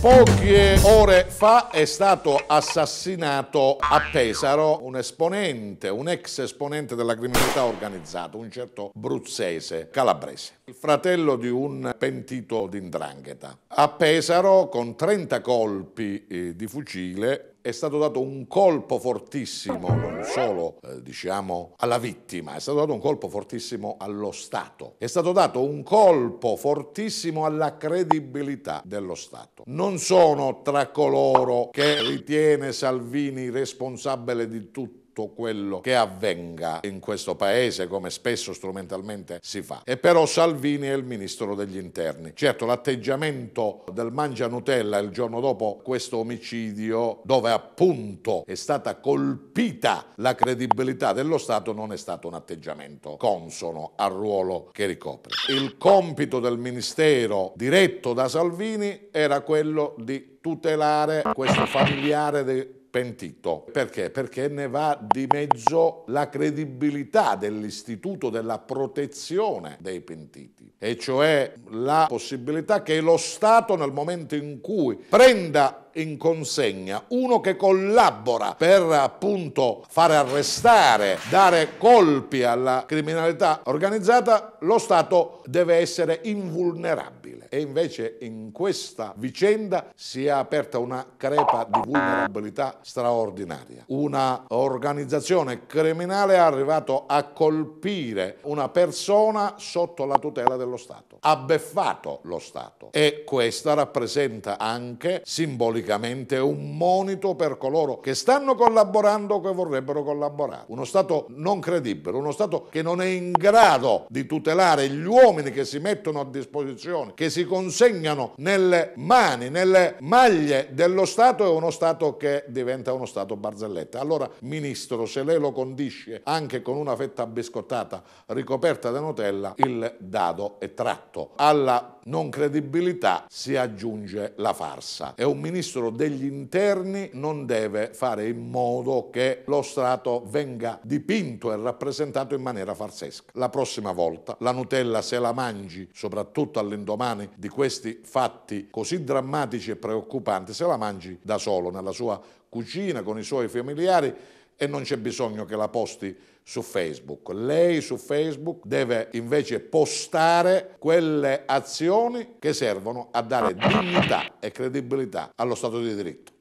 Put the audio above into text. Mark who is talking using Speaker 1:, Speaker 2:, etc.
Speaker 1: Poche ore fa è stato assassinato a Pesaro un esponente, un ex esponente della criminalità organizzata, un certo bruzzese calabrese, il fratello di un pentito d'indrangheta. A Pesaro, con 30 colpi eh, di fucile, è stato dato un colpo fortissimo, non solo eh, diciamo, alla vittima, è stato dato un colpo fortissimo allo Stato, è stato dato un colpo fortissimo alla credibilità dello Stato. Non sono tra coloro che ritiene Salvini responsabile di tutto tutto quello che avvenga in questo paese, come spesso strumentalmente si fa. E però Salvini è il ministro degli interni. Certo, l'atteggiamento del Mangia Nutella il giorno dopo questo omicidio, dove appunto è stata colpita la credibilità dello Stato, non è stato un atteggiamento consono al ruolo che ricopre. Il compito del ministero diretto da Salvini era quello di tutelare questo familiare di pentito. Perché? Perché ne va di mezzo la credibilità dell'istituto della protezione dei pentiti, e cioè la possibilità che lo Stato nel momento in cui prenda in consegna, uno che collabora per appunto fare arrestare, dare colpi alla criminalità organizzata, lo Stato deve essere invulnerabile. E invece in questa vicenda si è aperta una crepa di vulnerabilità straordinaria. Una organizzazione criminale è arrivata a colpire una persona sotto la tutela dello Stato, ha beffato lo Stato e questa rappresenta anche simbolicamente un monito per coloro che stanno collaborando o che vorrebbero collaborare. Uno Stato non credibile, uno Stato che non è in grado di tutelare gli uomini che si mettono a disposizione, che si si consegnano nelle mani, nelle maglie dello Stato è uno Stato che diventa uno Stato barzelletta. Allora, Ministro, se lei lo condisce anche con una fetta biscottata ricoperta da Nutella, il dado è tratto. Alla non credibilità si aggiunge la farsa. E un Ministro degli interni non deve fare in modo che lo Stato venga dipinto e rappresentato in maniera farsesca. La prossima volta la Nutella se la mangi, soprattutto all'indomani mani di questi fatti così drammatici e preoccupanti se la mangi da solo nella sua cucina con i suoi familiari e non c'è bisogno che la posti su Facebook. Lei su Facebook deve invece postare quelle azioni che servono a dare dignità e credibilità allo Stato di diritto.